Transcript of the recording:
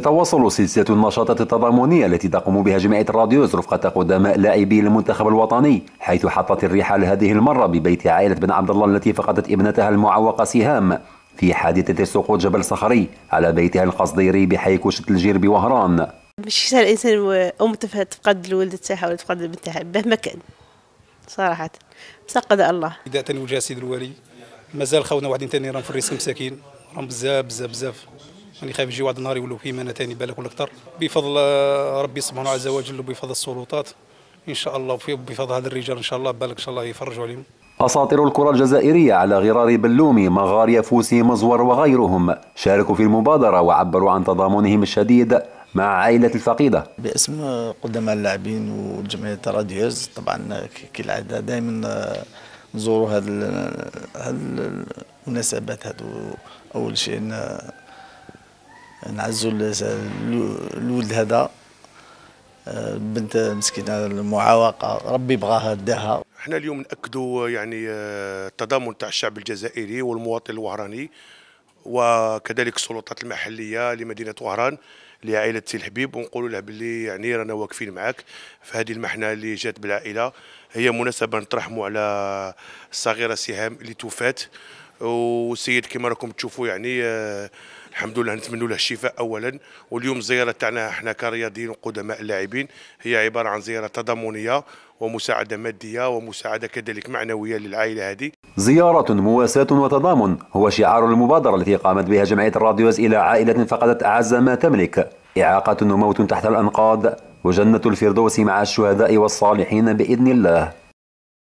تتواصل سلسلة النشاطات التضامنية التي تقوم بها جمعية راديوز رفقة قدماء لاعبي المنتخب الوطني حيث حطت الرحال هذه المرة ببيت عائلة بن عبد الله التي فقدت ابنتها المعوقة سهام في حادثة سقوط جبل صخري على بيتها القصديري بحي كوشة الجير بوهران مش سهل الانسان ام تفقد الولد تاعها ولا تفقد البنت تاعها به ما كان صراحه بصح قضاء الله إداءة وجه السيد الوالي مازال خونا واحدين ثاني راهم في الريس مساكين راهم بزاف بزاف بزاف يعني خايف يجي واحد النهار يولوا فيه مانا ثاني بالك ولا اكثر بفضل آه، ربي سبحانه عز وجل وبفضل السلطات ان شاء الله وبفضل هذا الرجال ان شاء الله بالك ان شاء الله يفرجوا عليهم أساطير الكرة الجزائرية على غرار بلومي مغاريا فوسي مزور وغيرهم شاركوا في المبادرة وعبروا عن تضامنهم الشديد مع عائلة الفقيدة باسم قدماء اللاعبين وجمعية راديوز طبعا كالعادة دائما آه، نزوروا هذه المناسبات هذو أول شيء نعزوا الولد هذا البنت آه، مسكينه المعاوقه ربي بغاها داها احنا اليوم ناكدوا آه، يعني آه، التضامن تاع الشعب الجزائري والمواطن الوهراني وكذلك السلطات المحليه لمدينه وهران لعائله سي الحبيب ونقول له باللي يعني رانا واقفين معاك في هذه المحنه اللي جات بالعائله هي مناسبه نترحموا على الصغيره سهام اللي توفات والسيد كما راكم تشوفوا يعني آه الحمد لله نتمنوا له الشفاء اولا واليوم الزياره تاعنا احنا كرياضيين وقدماء اللاعبين هي عباره عن زياره تضامنيه ومساعده ماديه ومساعده كذلك معنويه للعائله هذه زيارة مواساة وتضامن هو شعار المبادرة التي قامت بها جمعية الراديوز إلى عائلة فقدت أعز ما تملك إعاقة وموت تحت الأنقاض وجنة الفردوس مع الشهداء والصالحين بإذن الله